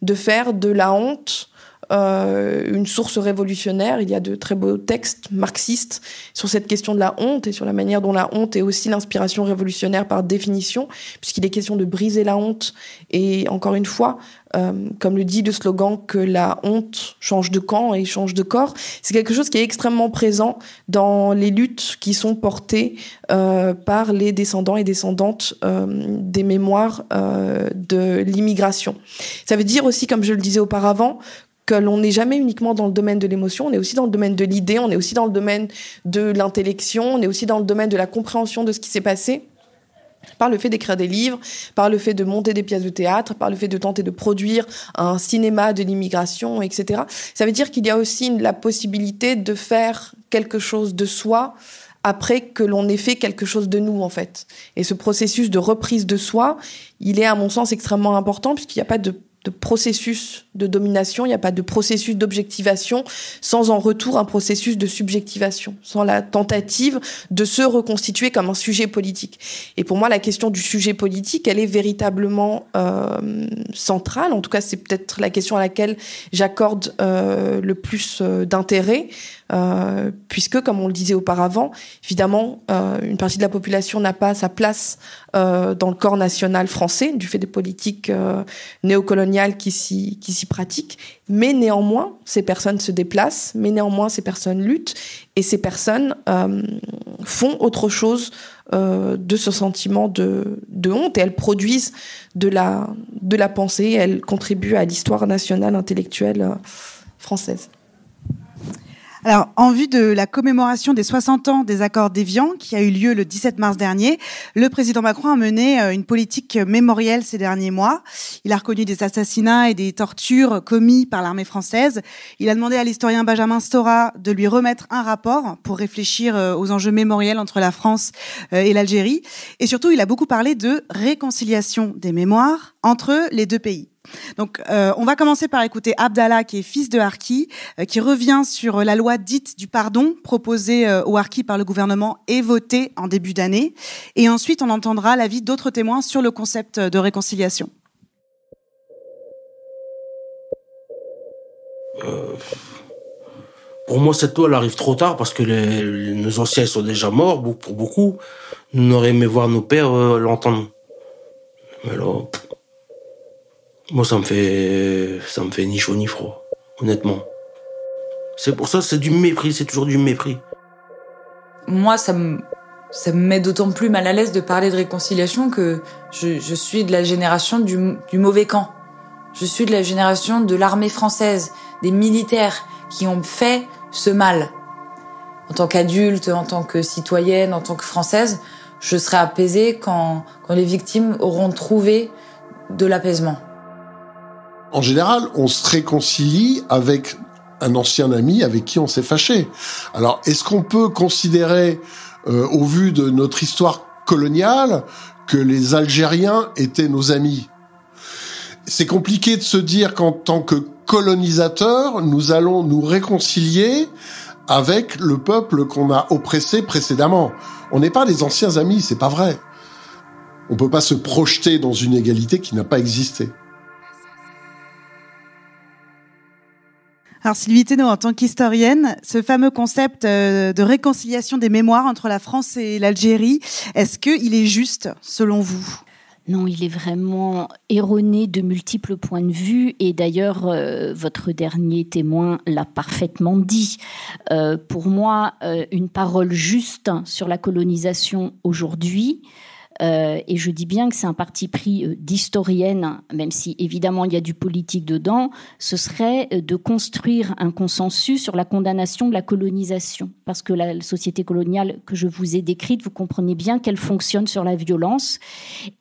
de faire de la honte euh, une source révolutionnaire. Il y a de très beaux textes marxistes sur cette question de la honte et sur la manière dont la honte est aussi l'inspiration révolutionnaire par définition, puisqu'il est question de briser la honte. Et encore une fois, euh, comme le dit le slogan que la honte change de camp et change de corps, c'est quelque chose qui est extrêmement présent dans les luttes qui sont portées euh, par les descendants et descendantes des mémoires de l'immigration. Ça veut dire aussi, comme je le disais auparavant, on n'est jamais uniquement dans le domaine de l'émotion, on est aussi dans le domaine de l'idée, on est aussi dans le domaine de l'intellection, on est aussi dans le domaine de la compréhension de ce qui s'est passé par le fait d'écrire des livres, par le fait de monter des pièces de théâtre, par le fait de tenter de produire un cinéma de l'immigration, etc. Ça veut dire qu'il y a aussi la possibilité de faire quelque chose de soi après que l'on ait fait quelque chose de nous, en fait. Et ce processus de reprise de soi, il est, à mon sens, extrêmement important puisqu'il n'y a pas de de processus de domination, il n'y a pas de processus d'objectivation sans en retour un processus de subjectivation, sans la tentative de se reconstituer comme un sujet politique. Et pour moi, la question du sujet politique, elle est véritablement euh, centrale. En tout cas, c'est peut-être la question à laquelle j'accorde euh, le plus euh, d'intérêt, puisque, comme on le disait auparavant, évidemment, une partie de la population n'a pas sa place euh, dans le corps national français, du fait des politiques euh, néocoloniales qui s'y, pratiquent. Mais néanmoins, ces personnes se déplacent, mais néanmoins, ces personnes luttent, et ces personnes euh, font autre chose de ce sentiment de, honte, et elles produisent de la, de la pensée, elles contribuent à l'histoire nationale intellectuelle française. Alors, en vue de la commémoration des 60 ans des accords d'Évian, qui a eu lieu le 17 mars dernier, le président Macron a mené euh, une politique mémorielle ces derniers mois. Il a reconnu des assassinats et des tortures commis par l'armée française. Il a demandé à l'historien Benjamin Stora de lui remettre un rapport pour réfléchir euh, aux enjeux mémoriels entre la France euh, et l'Algérie. Et surtout, il a beaucoup parlé de réconciliation des mémoires entre les deux pays. Donc, euh, on va commencer par écouter Abdallah, qui est fils de Harki, euh, qui revient sur euh, la loi dite du pardon proposée au Harki par le gouvernement et votée en début d'année. Et ensuite, on entendra l'avis d'autres témoins sur le concept de réconciliation. pour moi, cette loi, arrive trop tard parce que nos anciens sont déjà morts, pour beaucoup. nous n'aurions aimé voir nos pères l'entendre. Mais moi, ça me fait, ça me fait ni chaud ni froid, honnêtement. C'est pour ça, c'est du mépris, c'est toujours du mépris. Moi, ça me, ça me met d'autant plus mal à l'aise de parler de réconciliation que je, suis de la génération du, du mauvais camp. Je suis de la génération de l'armée française, des militaires qui ont fait ce mal. En tant qu'adulte, en tant que citoyenne, en tant que française, je serai apaisée quand, quand les victimes auront trouvé de l'apaisement. En général, on se réconcilie avec un ancien ami avec qui on s'est fâché. Alors, est-ce qu'on peut considérer, euh, au vu de notre histoire coloniale, que les Algériens étaient nos amis C'est compliqué de se dire qu'en tant que colonisateurs, nous allons nous réconcilier avec le peuple qu'on a oppressé précédemment. On n'est pas des anciens amis, c'est pas vrai. On peut pas se projeter dans une égalité qui n'a pas existé. Alors Sylvie Thénaud, en tant qu'historienne, ce fameux concept euh, de réconciliation des mémoires entre la France et l'Algérie, est-ce qu'il est juste selon vous non, il est vraiment erroné de multiples points de vue et d'ailleurs euh, votre dernier témoin l'a parfaitement dit. Euh, pour moi, une parole juste sur la colonisation aujourd'hui euh, et je dis bien que c'est un parti pris euh, d'historienne, même si évidemment il y a du politique dedans, ce serait euh, de construire un consensus sur la condamnation de la colonisation. Parce que la société coloniale que je vous ai décrite, vous comprenez bien qu'elle fonctionne sur la violence.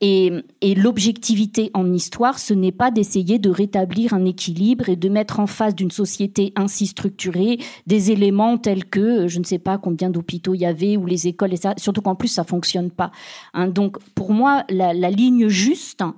Et, l'objectivité en histoire, ce n'est pas d'essayer de rétablir un équilibre et de mettre en face d'une société ainsi structurée des éléments tels que, je ne sais pas combien d'hôpitaux il y avait ou les écoles, et ça, surtout qu'en plus ça fonctionne pas. Hein. donc donc pour moi, la, la ligne juste, hein,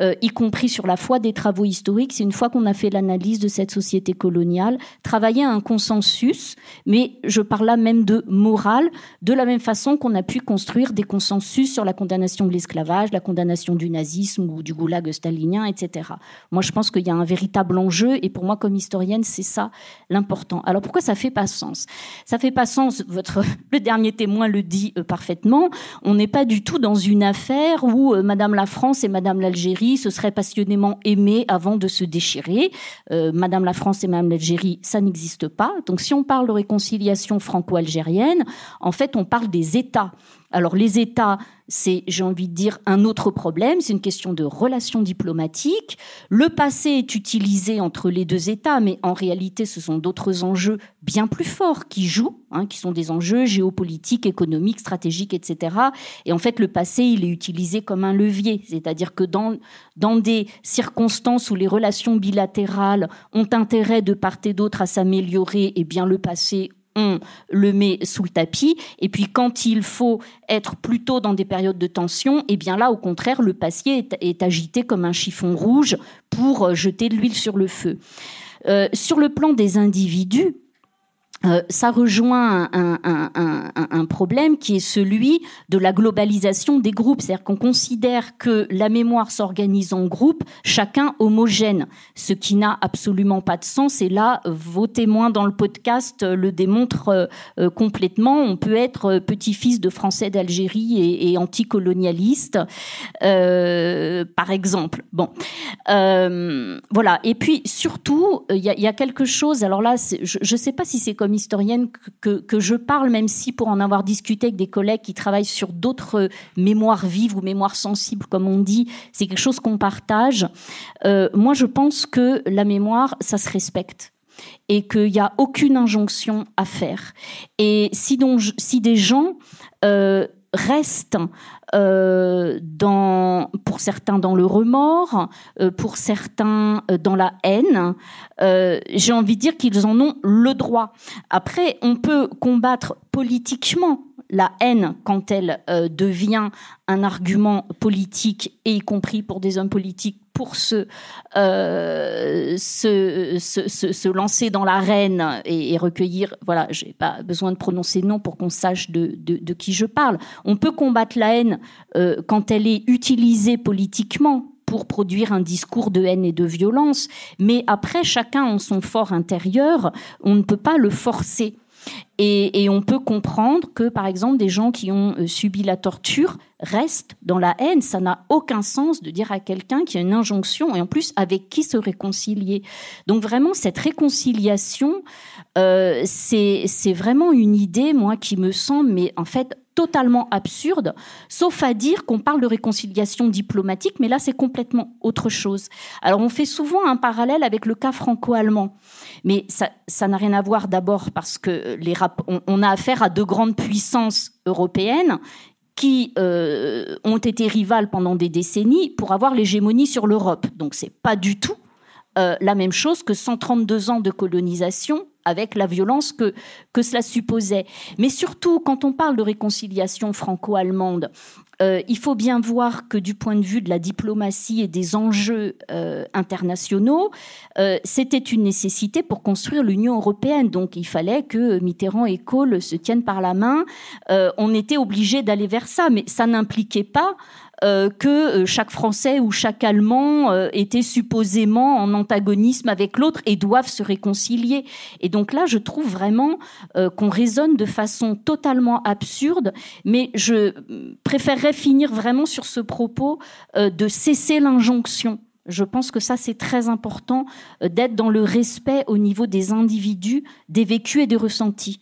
euh, y compris sur la foi des travaux historiques, c'est une fois qu'on a fait l'analyse de cette société coloniale, travailler à un consensus, mais je parle là même de morale, de la même façon qu'on a pu construire des consensus sur la condamnation de l'esclavage, la condamnation du nazisme ou du goulag stalinien, etc. Moi, je pense qu'il y a un véritable enjeu, et pour moi, comme historienne, c'est ça l'important. Alors pourquoi ça fait pas sens Ça fait pas sens. Votre le dernier témoin le dit euh, parfaitement. On n'est pas du tout dans une affaire où euh, Madame la France et Madame l'Algérie se seraient passionnément aimés avant de se déchirer. Euh, Madame la France et Madame l'Algérie, ça n'existe pas. Donc si on parle de réconciliation franco-algérienne, en fait, on parle des États. Alors les États, c'est, j'ai envie de dire, un autre problème, c'est une question de relations diplomatiques. Le passé est utilisé entre les deux États, mais en réalité, ce sont d'autres enjeux bien plus forts qui jouent, hein, qui sont des enjeux géopolitiques, économiques, stratégiques, etc. Et en fait, le passé, il est utilisé comme un levier, c'est-à-dire que dans, dans des circonstances où les relations bilatérales ont intérêt de part et d'autre à s'améliorer, eh bien le passé on le met sous le tapis. Et puis quand il faut être plutôt dans des périodes de tension, eh bien là, au contraire, le passier est, agité comme un chiffon rouge pour euh, jeter de l'huile sur le feu. Euh, sur le plan des individus, euh, ça rejoint un, problème qui est celui de la globalisation des groupes, c'est-à-dire qu'on considère que la mémoire s'organise en groupes, chacun homogène, ce qui n'a absolument pas de sens. Et là, vos témoins dans le podcast le démontrent euh, euh, complètement. On peut être petit-fils de Français d'Algérie et, anticolonialiste, par exemple. Bon, voilà. Et puis surtout, il y, a quelque chose. Alors là, je ne sais pas si c'est comme historienne que, je parle, même si pour en avoir discuté avec des collègues qui travaillent sur d'autres mémoires vives ou mémoires sensibles, comme on dit, c'est quelque chose qu'on partage. Euh, moi, je pense que la mémoire, ça se respecte et qu'il n'y a aucune injonction à faire. Et si, si des gens euh, restent euh, dans, pour certains dans le remords, euh, pour certains euh, dans la haine. J'ai envie de dire qu'ils en ont le droit. Après, on peut combattre politiquement la haine quand elle devient un argument politique, et y compris pour des hommes politiques pour euh, se, se, lancer dans l'arène et, et, recueillir, voilà, j'ai pas besoin de prononcer nom pour qu'on sache de, qui je parle. On peut combattre la haine euh, quand elle est utilisée politiquement pour produire un discours de haine et de violence, mais après, chacun en son fort intérieur, on ne peut pas le forcer et, on peut comprendre que, par exemple, des gens qui ont euh, subi la torture restent dans la haine. Ça n'a aucun sens de dire à quelqu'un qu'il y a une injonction et en plus avec qui se réconcilier. Donc vraiment, cette réconciliation, euh, c'est vraiment une idée, moi, qui me semble, mais en fait, totalement absurde, sauf à dire qu'on parle de réconciliation diplomatique, mais là c'est complètement autre chose. Alors on fait souvent un parallèle avec le cas franco-allemand, mais ça n'a rien à voir d'abord parce que les on, on a affaire à deux grandes puissances européennes qui euh, ont été rivales pendant des décennies pour avoir l'hégémonie sur l'Europe. Donc c'est pas du tout euh, la même chose que 132 ans de colonisation avec la violence que, que cela supposait. Mais surtout, quand on parle de réconciliation franco-allemande, euh, il faut bien voir que du point de vue de la diplomatie et des enjeux euh, internationaux, euh, c'était une nécessité pour construire l'Union européenne. Donc il fallait que Mitterrand et Kohl se tiennent par la main. on était obligé d'aller vers ça, mais ça n'impliquait pas euh, que euh, chaque Français ou chaque Allemand euh, était supposément en antagonisme avec l'autre et doivent se réconcilier. Et donc là, je trouve vraiment qu'on raisonne de façon totalement absurde, mais je préférerais finir vraiment sur ce propos de cesser l'injonction. Je pense que ça, c'est très important d'être dans le respect au niveau des individus, des vécus et des ressentis.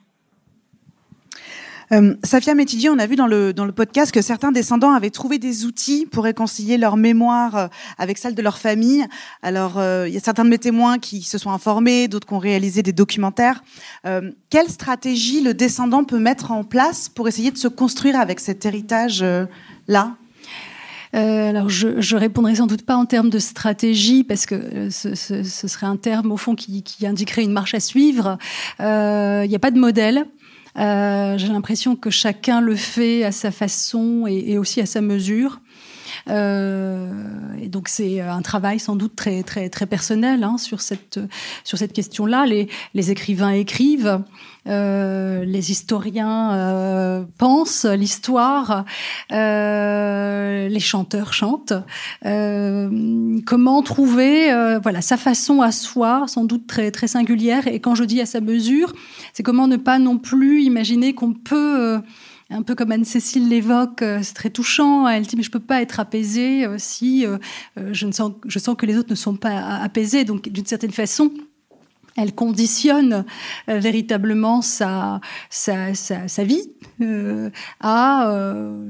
Euh, Safia Métidier, on a vu dans le, podcast que certains descendants avaient trouvé des outils pour réconcilier leur mémoire euh, avec celle de leur famille. Alors, euh, il y a certains de mes témoins qui se sont informés, d'autres qui ont réalisé des documentaires. quelle stratégie le descendant peut mettre en place pour essayer de se construire avec cet héritage-là alors, je, je, répondrai sans doute pas en termes de stratégie, parce que ce, serait un terme, au fond, qui, indiquerait une marche à suivre. Il n'y a pas de modèle. Euh, j'ai l'impression que chacun le fait à sa façon et, et aussi à sa mesure. Euh, et donc c'est un travail sans doute très très très personnel hein, sur cette sur cette question-là. Les, les écrivains écrivent. Euh, les historiens euh, pensent l'histoire, euh, les chanteurs chantent. Euh, comment trouver euh, voilà sa façon à soi, sans doute très très singulière. Et quand je dis à sa mesure, c'est comment ne pas non plus imaginer qu'on peut un peu comme Anne-Cécile l'évoque, euh, c'est très touchant. Elle dit mais je ne peux pas être apaisée euh, si euh, je ne sens, que les autres ne sont pas apaisés. Donc d'une certaine façon. Elle conditionne véritablement sa vie, euh, euh,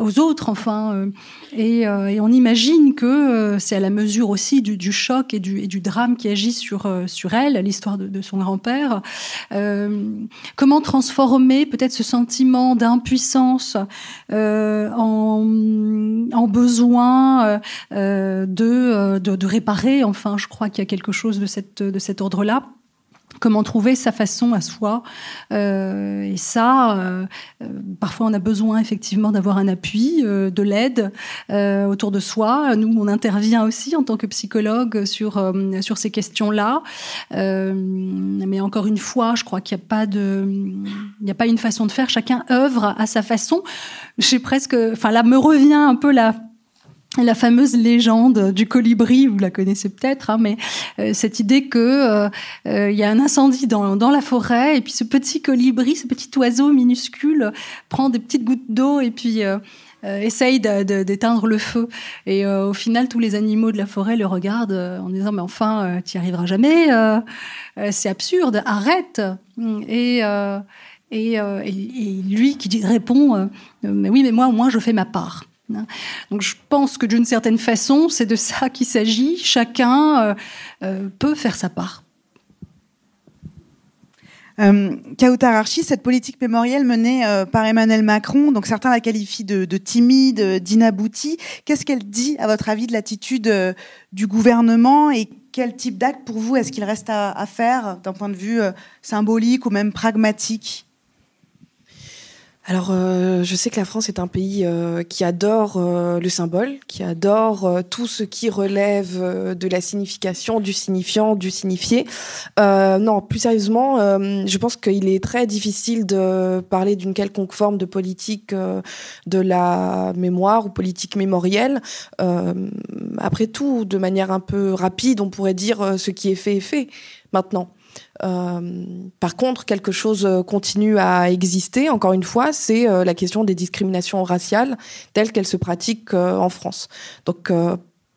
aux autres, enfin. Euh, et, on imagine que c'est à la mesure aussi du, choc et du, drame qui agit sur, sur elle, l'histoire de, son grand-père. comment transformer peut-être ce sentiment d'impuissance en, besoin de, de, réparer, enfin, je crois qu'il y a quelque chose de, cette, de cet ordre-là comment trouver sa façon à soi. Euh, et ça, euh, euh, parfois on a besoin effectivement d'avoir un appui, euh, de l'aide autour de soi. Nous, on intervient aussi en tant que psychologue sur, sur ces questions-là. mais encore une fois, je crois qu'il n'y a, pas de, il a pas une façon de faire. Chacun œuvre à sa façon. J'ai presque... Enfin là, me revient un peu la la fameuse légende du colibri, vous la connaissez peut-être, hein, mais euh, cette idée que euh, euh, il y a un incendie dans, la forêt et puis ce petit colibri, ce petit oiseau minuscule, prend des petites gouttes d'eau et puis essaye d'éteindre le feu. Et au final, tous les animaux de la forêt le regardent en disant, mais enfin, tu y arriveras jamais, c'est absurde, arrête. Et, lui qui répond, mais oui, mais moi, au moins, je fais ma part. Hein. Donc je pense que d'une certaine façon, c'est de ça qu'il s'agit. Chacun euh, euh, peut faire sa part. Euh, cette politique mémorielle menée euh, par Emmanuel Macron, donc certains la qualifient de, timide, d'inaboutie. Qu'est-ce qu'elle dit, à votre avis, de l'attitude du gouvernement et quel type d'acte pour vous est-ce qu'il reste à faire d'un point de vue symbolique ou même pragmatique alors, euh, je sais que la France est un pays euh, qui adore euh, le symbole, qui adore tout ce qui relève de la signification, du signifiant, du signifié. non, plus sérieusement, je pense qu'il est très difficile de parler d'une quelconque forme de politique de la mémoire ou politique mémorielle. après tout, de manière un peu rapide, on pourrait dire ce qui est fait est fait maintenant. Euh, par contre, quelque chose euh, continue à exister, encore une fois, c'est euh, la question des discriminations raciales telles qu'elles se pratiquent en France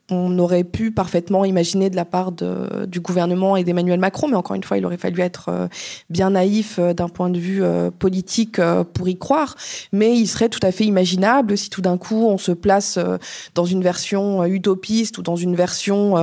on aurait pu parfaitement imaginer de la part du gouvernement et d'Emmanuel Macron, mais encore une fois, il aurait fallu être euh, bien naïf euh, d'un point de vue euh, politique pour y croire. Mais il serait tout à fait imaginable si tout d'un coup on se place dans une version utopiste ou dans une version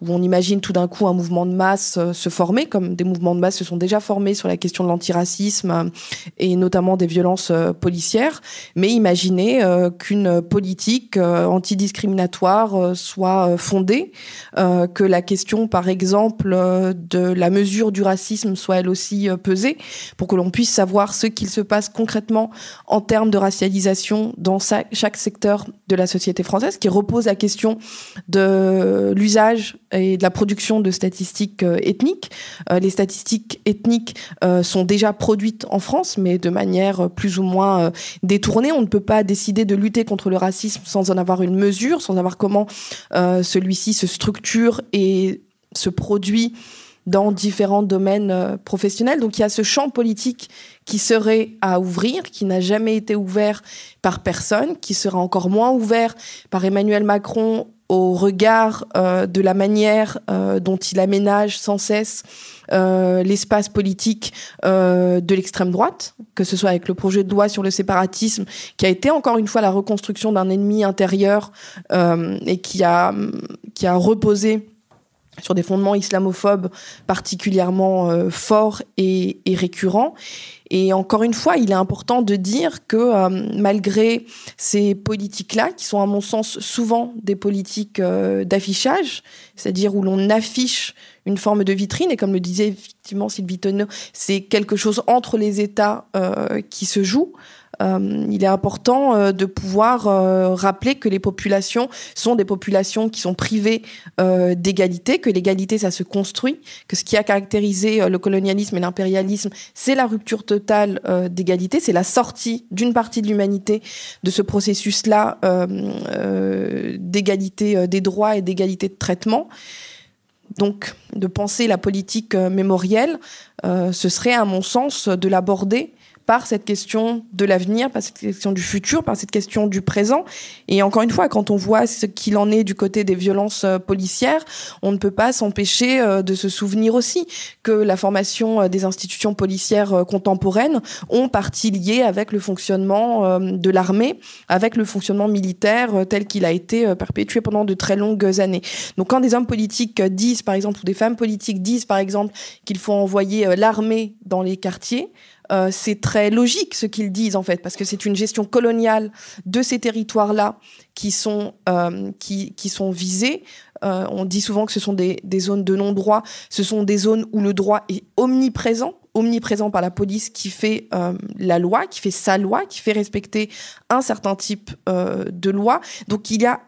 où on imagine tout d'un coup un mouvement de masse se former, comme des mouvements de masse se sont déjà formés sur la question de l'antiracisme et notamment des violences policières. Mais imaginer qu'une politique antidiscriminatoire soit euh, fondée, euh, que la question, par exemple, euh, de la mesure du racisme soit elle aussi pesée, pour que l'on puisse savoir ce qu'il se passe concrètement en termes de racialisation dans chaque secteur de la société française, qui repose la question de l'usage et de la production de statistiques ethniques. les statistiques ethniques sont déjà produites en France, mais de manière plus ou moins détournée. On ne peut pas décider de lutter contre le racisme sans en avoir une mesure, sans avoir comment euh, celui-ci se structure et se produit dans différents domaines euh, professionnels. Donc il y a ce champ politique qui serait à ouvrir, qui n'a jamais été ouvert par personne, qui sera encore moins ouvert par Emmanuel Macron au regard euh, de la manière dont il aménage sans cesse euh, l'espace politique euh, de l'extrême droite, que ce soit avec le projet de loi sur le séparatisme, qui a été encore une fois la reconstruction d'un ennemi intérieur euh, et qui a, qui a reposé sur des fondements islamophobes particulièrement euh, forts et, récurrents. Et encore une fois, il est important de dire que euh, malgré ces politiques-là, qui sont à mon sens souvent des politiques euh, d'affichage, c'est-à-dire où l'on affiche une forme de vitrine, et comme le disait effectivement Sylvie Tonneau, c'est quelque chose entre les États qui se joue, euh, il est important euh, de pouvoir euh, rappeler que les populations sont des populations qui sont privées d'égalité, que l'égalité, ça se construit, que ce qui a caractérisé le colonialisme et l'impérialisme, c'est la rupture totale d'égalité, c'est la sortie d'une partie de l'humanité de ce processus-là d'égalité des droits et d'égalité de traitement. Donc, de penser la politique mémorielle, ce serait, à mon sens, de l'aborder par cette question de l'avenir, par cette question du futur, par cette question du présent. Et encore une fois, quand on voit ce qu'il en est du côté des violences euh, policières, on ne peut pas s'empêcher euh, de se souvenir aussi que la formation euh, des institutions policières contemporaines ont partie liée avec le fonctionnement de l'armée, avec le fonctionnement militaire tel qu'il a été perpétué pendant de très longues années. Donc quand des hommes politiques disent, par exemple, ou des femmes politiques disent, par exemple, qu'il faut envoyer l'armée dans les quartiers, euh, c'est très logique ce qu'ils disent en fait, parce que c'est une gestion coloniale de ces territoires-là qui sont euh, qui, sont visés. Euh, on dit souvent que ce sont des, zones de non-droit, ce sont des zones où le droit est omniprésent, omniprésent par la police qui fait la loi, qui fait sa loi, qui fait respecter un certain type de loi. Donc il y a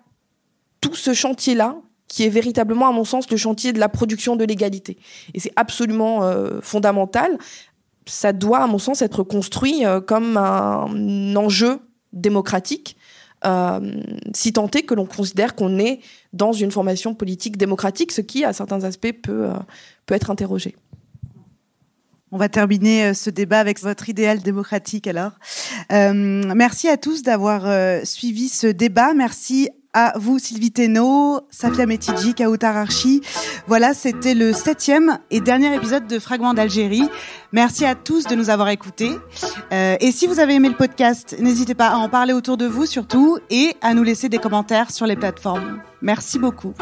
tout ce chantier-là qui est véritablement, à mon sens, le chantier de la production de l'égalité. Et c'est absolument fondamental ça doit, à mon sens, être construit euh, comme un enjeu démocratique, euh, si tant est que l'on considère qu'on est dans une formation politique démocratique, ce qui, à certains aspects, peut, euh, peut être interrogé. On va terminer ce débat avec votre idéal démocratique alors. merci à tous d'avoir suivi ce débat. Merci à vous Sylvie Teno, Safia Metidji, Kaoutar Archi. Voilà, c'était le septième et dernier épisode de Fragments d'Algérie. Merci à tous de nous avoir écoutés. Euh, et si vous avez aimé le podcast, n'hésitez pas à en parler autour de vous surtout et à nous laisser des commentaires sur les plateformes. Merci beaucoup.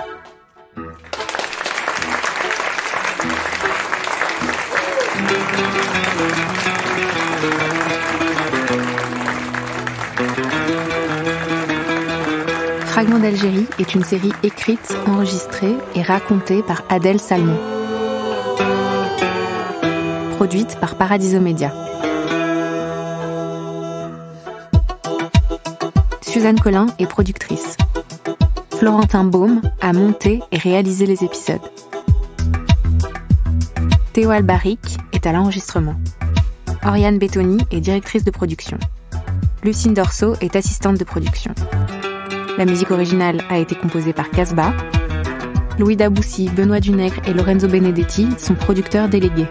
Fragment d'Algérie est une série écrite, enregistrée et racontée par Adèle Salmon. Produite par Paradiso Media. Suzanne Collin est productrice. Florentin Baume a monté et réalisé les épisodes. Théo Albaric est à l'enregistrement. Oriane Bettoni est directrice de production. Lucine Dorso est assistante de production. La musique originale a été composée par Casbah. Louis Daboussi, Benoît Dunègre et Lorenzo Benedetti sont producteurs délégués.